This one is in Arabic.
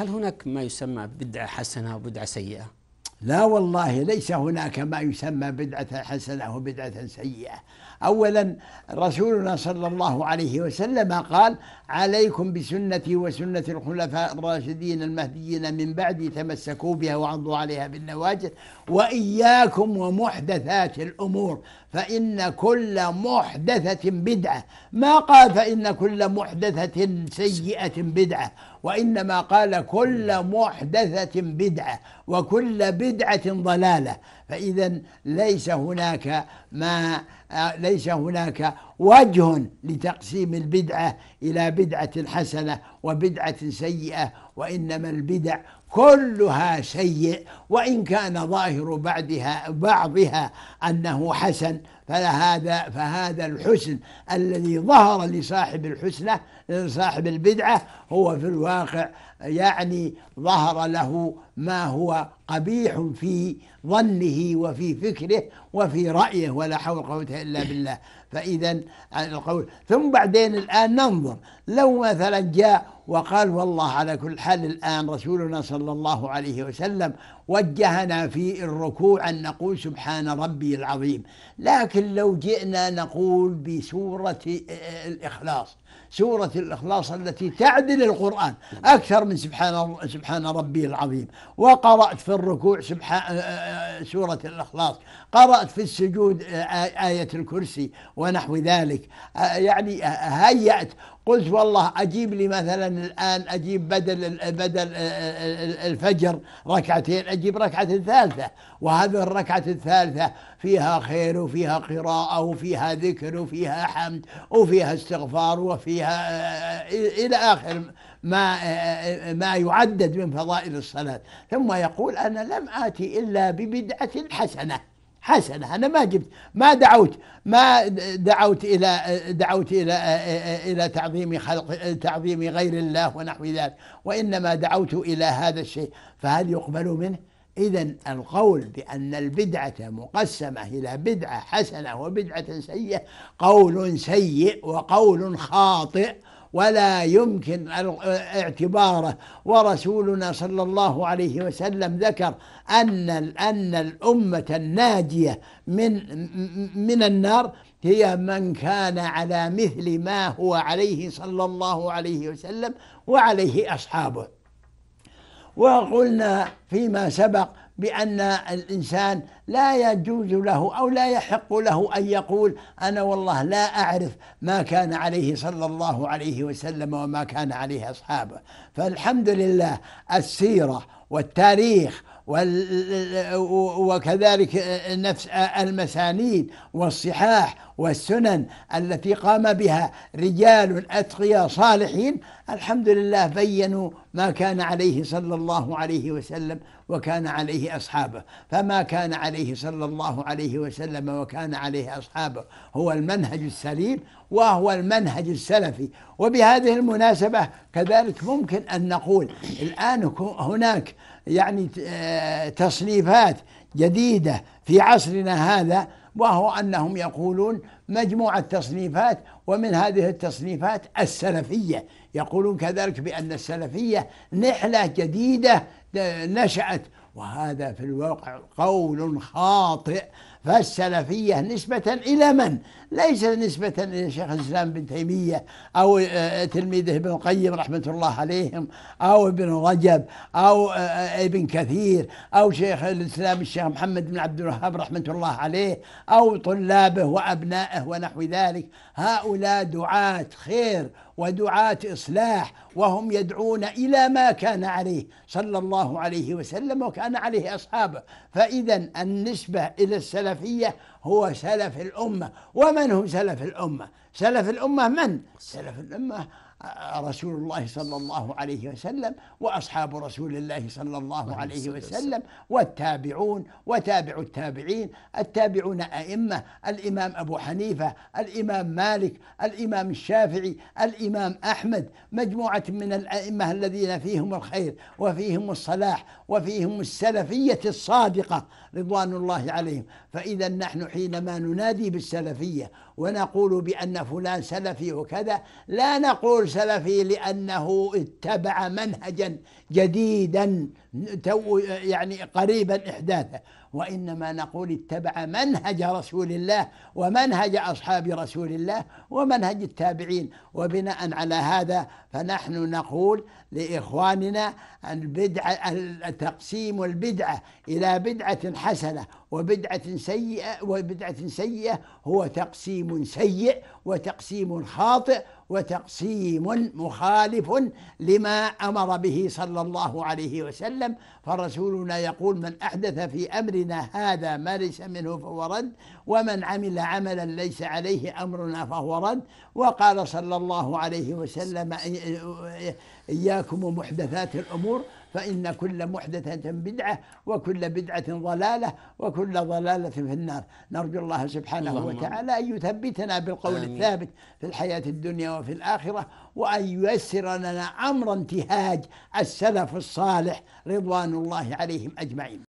هل هناك ما يسمى بدعة حسنة وبدعة سيئة؟ لا والله ليس هناك ما يسمى بدعة حسنة وبدعة سيئة أولا رسولنا صلى الله عليه وسلم قال عليكم بسنتي وسنة الخلفاء الراشدين المهديين من بعدي تمسكوا بها وعضوا عليها بالنواجذ وإياكم ومحدثات الأمور فإن كل محدثة بدعة ما قال فإن كل محدثة سيئة بدعة وإنما قال كل محدثة بدعة وكل بدعة ضلالة فإذا ليس هناك ما ليس هناك وجه لتقسيم البدعة إلى بدعة حسنة وبدعة سيئة وإنما البدع كلها سيء وإن كان ظاهر بعدها بعضها أنه حسن فهذا فهذا الحسن الذي ظهر لصاحب الحسنة صاحب البدعة هو في الواقع يعني ظهر له ما هو قبيح في ظنه وفي فكره وفي رأيه ولا حول ولا قوة إلا بالله فإذا القول ثم بعدين الآن ننظر لو مثلا جاء وقال والله على كل حال الآن رسولنا صلى الله عليه وسلم وجهنا في الركوع أن نقول سبحان ربي العظيم لكن لو جئنا نقول بسورة الإخلاص سورة الإخلاص التي تعدل القرآن أكثر من سبحان سبحان ربي العظيم وقرأت في الركوع سبحان آه، آه، سورة الإخلاص قرأت في السجود آية الكرسي ونحو ذلك يعني هيأت قلت والله اجيب لي مثلا الان اجيب بدل بدل الفجر ركعتين اجيب ركعه ثالثه وهذه الركعه الثالثه فيها خير وفيها قراءه وفيها ذكر وفيها حمد وفيها استغفار وفيها آه، الى اخر ما آه، ما يعدد من فضائل الصلاه ثم يقول انا لم اتي الا ببدعه حسنه حسنة أنا ما جبت ما دعوت ما دعوت إلى دعوت إلى إلى تعظيم خلق تعظيم غير الله ونحو ذلك وإنما دعوت إلى هذا الشيء فهل يقبل منه؟ إذا القول بأن البدعة مقسمة إلى بدعة حسنة وبدعة سيئة قول سيء وقول خاطئ ولا يمكن اعتباره ورسولنا صلى الله عليه وسلم ذكر أن أن الأمة الناجية من من النار هي من كان على مثل ما هو عليه صلى الله عليه وسلم وعليه أصحابه وقلنا فيما سبق بأن الإنسان لا يجوز له أو لا يحق له أن يقول أنا والله لا أعرف ما كان عليه صلى الله عليه وسلم وما كان عليه أصحابه فالحمد لله السيرة والتاريخ وكذلك نفس المسانيد والصحاح والسنن التي قام بها رجال أتقياء صالحين الحمد لله بينوا ما كان عليه صلى الله عليه وسلم وكان عليه أصحابه فما كان عليه صلى الله عليه وسلم وكان عليه أصحابه هو المنهج السليم وهو المنهج السلفي وبهذه المناسبة كذلك ممكن أن نقول الآن هناك يعني آه، تصنيفات جديدة في عصرنا هذا وهو أنهم يقولون مجموعة تصنيفات ومن هذه التصنيفات السلفية يقولون كذلك بأن السلفية نحلة جديدة آه، نشأت وهذا في الواقع قول خاطئ فالسلفية نسبة إلى من؟ ليس نسبة إلى شيخ الإسلام بن تيمية أو آه، آه، تلميذه ابن القيم رحمة الله عليهم أو ابن رجب أو آه، ابن كثير أو شيخ الإسلام الشيخ محمد بن عبد الوهاب رحمة الله عليه أو طلابه وأبنائه ونحو ذلك هؤلاء دعاة خير ودعاة إصلاح وهم يدعون إلى ما كان عليه صلى الله عليه وسلم وكان عليه أصحابه فإذا النسبة إلى السلف السلفية هو سلف الأمة ومن هم سلف الأمة؟ سلف الأمة من؟ سلف الأمة رسول الله صلى الله عليه وسلم واصحاب رسول الله صلى الله عليه وسلم والتابعون وتابع التابعين التابعون ائمه الامام ابو حنيفه الامام مالك الامام الشافعي الامام احمد مجموعه من الائمه الذين فيهم الخير وفيهم الصلاح وفيهم السلفيه الصادقه رضوان الله عليهم فاذا نحن حينما ننادي بالسلفيه ونقول بأن فلان سلفي وكذا لا نقول سلفي لأنه اتبع منهجا جديدا تو يعني قريبا إحداثه وإنما نقول اتبع منهج رسول الله ومنهج أصحاب رسول الله ومنهج التابعين وبناء على هذا فنحن نقول لإخواننا البدعة تقسيم البدعة إلى بدعة حسنة وبدعة سيئة وبدعة سيئة هو تقسيم سيء وتقسيم خاطئ وتقسيم مخالف لما امر به صلى الله عليه وسلم فرسولنا يقول من احدث في امرنا هذا ما ليس منه فهو رد ومن عمل عملا ليس عليه امرنا فهو رد وقال صلى الله عليه وسلم اياكم ومحدثات الامور فإن كل محدثة بدعة وكل بدعة ضلالة وكل ضلالة في النار نرجو الله سبحانه اللهم وتعالى أن يثبتنا بالقول آمين. الثابت في الحياة الدنيا وفي الآخرة وأن ييسر لنا أمر انتهاج السلف الصالح رضوان الله عليهم أجمعين